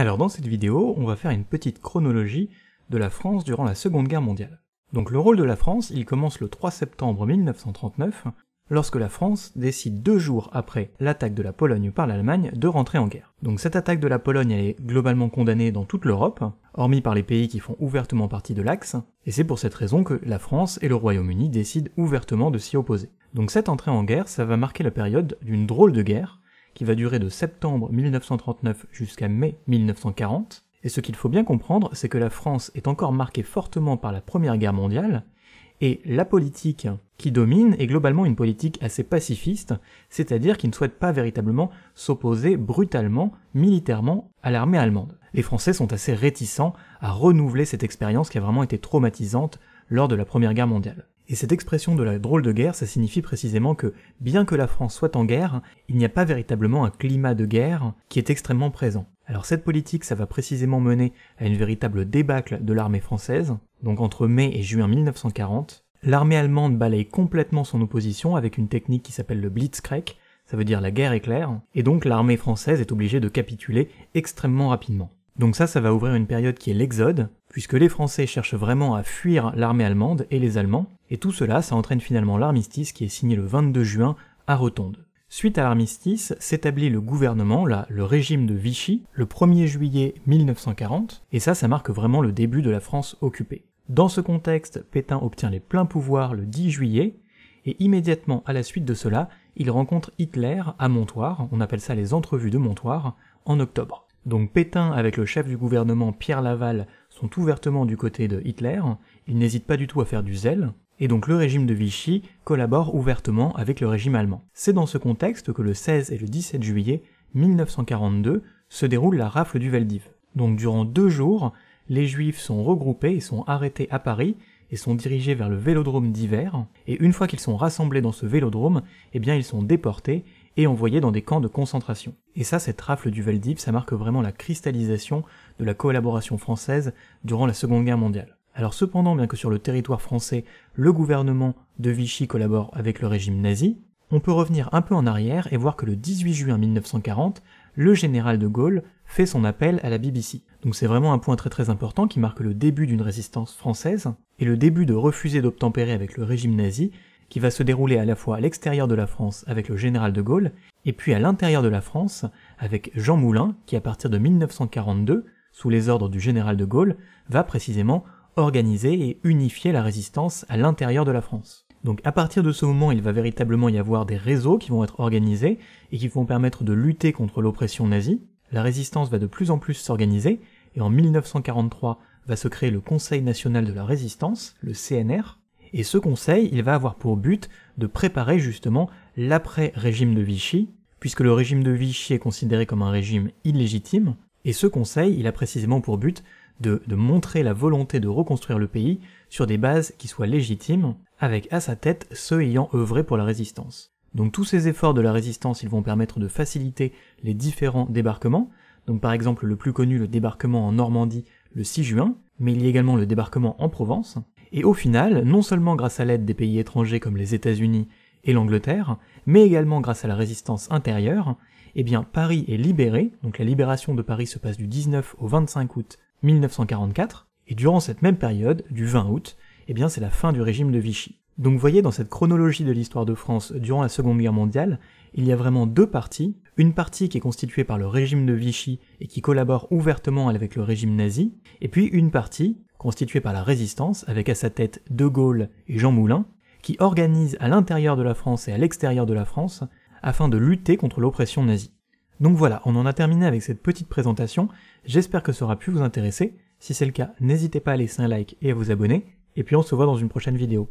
Alors dans cette vidéo, on va faire une petite chronologie de la France durant la Seconde Guerre mondiale. Donc le rôle de la France, il commence le 3 septembre 1939, lorsque la France décide deux jours après l'attaque de la Pologne par l'Allemagne de rentrer en guerre. Donc cette attaque de la Pologne elle est globalement condamnée dans toute l'Europe, hormis par les pays qui font ouvertement partie de l'Axe, et c'est pour cette raison que la France et le Royaume-Uni décident ouvertement de s'y opposer. Donc cette entrée en guerre, ça va marquer la période d'une drôle de guerre, qui va durer de septembre 1939 jusqu'à mai 1940. Et ce qu'il faut bien comprendre, c'est que la France est encore marquée fortement par la Première Guerre mondiale, et la politique qui domine est globalement une politique assez pacifiste, c'est-à-dire qui ne souhaite pas véritablement s'opposer brutalement, militairement, à l'armée allemande. Les Français sont assez réticents à renouveler cette expérience qui a vraiment été traumatisante lors de la Première Guerre mondiale. Et cette expression de la drôle de guerre, ça signifie précisément que, bien que la France soit en guerre, il n'y a pas véritablement un climat de guerre qui est extrêmement présent. Alors cette politique, ça va précisément mener à une véritable débâcle de l'armée française. Donc entre mai et juin 1940, l'armée allemande balaye complètement son opposition avec une technique qui s'appelle le Blitzkrieg, ça veut dire la guerre éclair, et donc l'armée française est obligée de capituler extrêmement rapidement. Donc ça, ça va ouvrir une période qui est l'Exode, puisque les Français cherchent vraiment à fuir l'armée allemande et les Allemands, et tout cela, ça entraîne finalement l'armistice qui est signé le 22 juin à Rotonde. Suite à l'armistice, s'établit le gouvernement, là, le régime de Vichy, le 1er juillet 1940, et ça, ça marque vraiment le début de la France occupée. Dans ce contexte, Pétain obtient les pleins pouvoirs le 10 juillet, et immédiatement à la suite de cela, il rencontre Hitler à Montoire, on appelle ça les entrevues de Montoire, en octobre. Donc Pétain avec le chef du gouvernement Pierre Laval sont ouvertement du côté de Hitler, ils n'hésitent pas du tout à faire du zèle, et donc le régime de Vichy collabore ouvertement avec le régime allemand. C'est dans ce contexte que le 16 et le 17 juillet 1942 se déroule la rafle du Veldiv. Donc durant deux jours, les juifs sont regroupés et sont arrêtés à Paris et sont dirigés vers le vélodrome d'hiver, et une fois qu'ils sont rassemblés dans ce vélodrome, eh bien ils sont déportés et envoyés dans des camps de concentration. Et ça, cette rafle du Valdiv, ça marque vraiment la cristallisation de la collaboration française durant la Seconde Guerre mondiale. Alors cependant, bien que sur le territoire français, le gouvernement de Vichy collabore avec le régime nazi, on peut revenir un peu en arrière et voir que le 18 juin 1940, le général de Gaulle fait son appel à la BBC. Donc c'est vraiment un point très très important qui marque le début d'une résistance française et le début de refuser d'obtempérer avec le régime nazi qui va se dérouler à la fois à l'extérieur de la France avec le général de Gaulle, et puis à l'intérieur de la France avec Jean Moulin, qui à partir de 1942, sous les ordres du général de Gaulle, va précisément organiser et unifier la résistance à l'intérieur de la France. Donc à partir de ce moment, il va véritablement y avoir des réseaux qui vont être organisés et qui vont permettre de lutter contre l'oppression nazie. La résistance va de plus en plus s'organiser et en 1943 va se créer le Conseil national de la résistance, le CNR, et ce conseil, il va avoir pour but de préparer justement l'après-régime de Vichy, puisque le régime de Vichy est considéré comme un régime illégitime, et ce conseil, il a précisément pour but de, montrer la volonté de reconstruire le pays sur des bases qui soient légitimes, avec à sa tête ceux ayant œuvré pour la résistance. Donc tous ces efforts de la résistance, ils vont permettre de faciliter les différents débarquements, donc par exemple le plus connu, le débarquement en Normandie le 6 juin, mais il y a également le débarquement en Provence, et au final, non seulement grâce à l'aide des pays étrangers comme les États-Unis et l'Angleterre, mais également grâce à la résistance intérieure, eh bien Paris est libéré, donc la libération de Paris se passe du 19 au 25 août 1944, et durant cette même période, du 20 août, eh bien c'est la fin du régime de Vichy. Donc vous voyez, dans cette chronologie de l'histoire de France durant la Seconde Guerre mondiale, il y a vraiment deux parties. Une partie qui est constituée par le régime de Vichy et qui collabore ouvertement avec le régime nazi, et puis une partie constituée par la résistance, avec à sa tête De Gaulle et Jean Moulin, qui organise à l'intérieur de la France et à l'extérieur de la France afin de lutter contre l'oppression nazie. Donc voilà, on en a terminé avec cette petite présentation, j'espère que ça aura pu vous intéresser, si c'est le cas, n'hésitez pas à laisser un like et à vous abonner, et puis on se voit dans une prochaine vidéo.